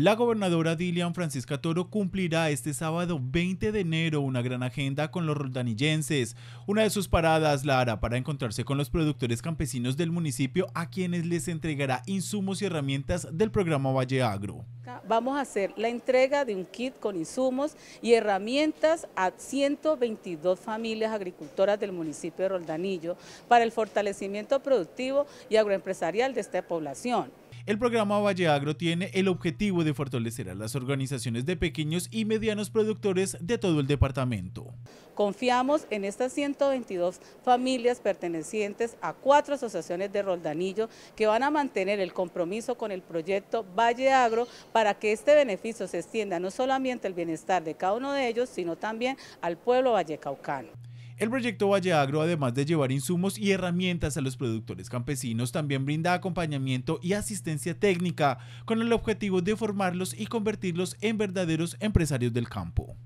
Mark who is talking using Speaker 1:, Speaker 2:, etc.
Speaker 1: La gobernadora Dilian Francisca Toro cumplirá este sábado 20 de enero una gran agenda con los roldanillenses. Una de sus paradas la hará para encontrarse con los productores campesinos del municipio a quienes les entregará insumos y herramientas del programa Valle Agro.
Speaker 2: Vamos a hacer la entrega de un kit con insumos y herramientas a 122 familias agricultoras del municipio de Roldanillo para el fortalecimiento productivo y agroempresarial de esta población.
Speaker 1: El programa Valle Agro tiene el objetivo de fortalecer a las organizaciones de pequeños y medianos productores de todo el departamento.
Speaker 2: Confiamos en estas 122 familias pertenecientes a cuatro asociaciones de Roldanillo que van a mantener el compromiso con el proyecto Valle Agro para que este beneficio se extienda no solamente al bienestar de cada uno de ellos, sino también al pueblo vallecaucano.
Speaker 1: El proyecto Valle Agro, además de llevar insumos y herramientas a los productores campesinos, también brinda acompañamiento y asistencia técnica con el objetivo de formarlos y convertirlos en verdaderos empresarios del campo.